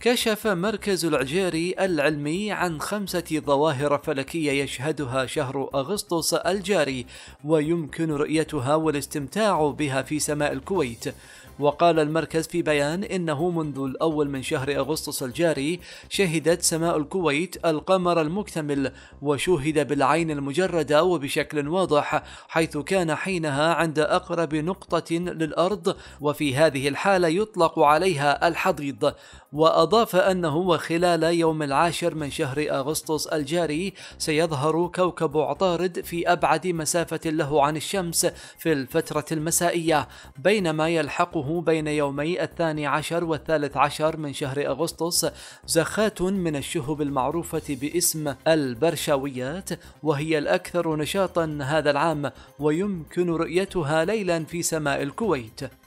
كشف مركز العجيري العلمي عن خمسة ظواهر فلكية يشهدها شهر أغسطس الجاري ويمكن رؤيتها والاستمتاع بها في سماء الكويت وقال المركز في بيان إنه منذ الأول من شهر أغسطس الجاري شهدت سماء الكويت القمر المكتمل وشوهد بالعين المجردة وبشكل واضح حيث كان حينها عند أقرب نقطة للأرض وفي هذه الحالة يطلق عليها الحضيض وأض أضاف أنه خلال يوم العاشر من شهر أغسطس الجاري سيظهر كوكب عطارد في أبعد مسافة له عن الشمس في الفترة المسائية بينما يلحقه بين يومي الثاني عشر والثالث عشر من شهر أغسطس زخات من الشهب المعروفة باسم البرشاويات وهي الأكثر نشاطا هذا العام ويمكن رؤيتها ليلا في سماء الكويت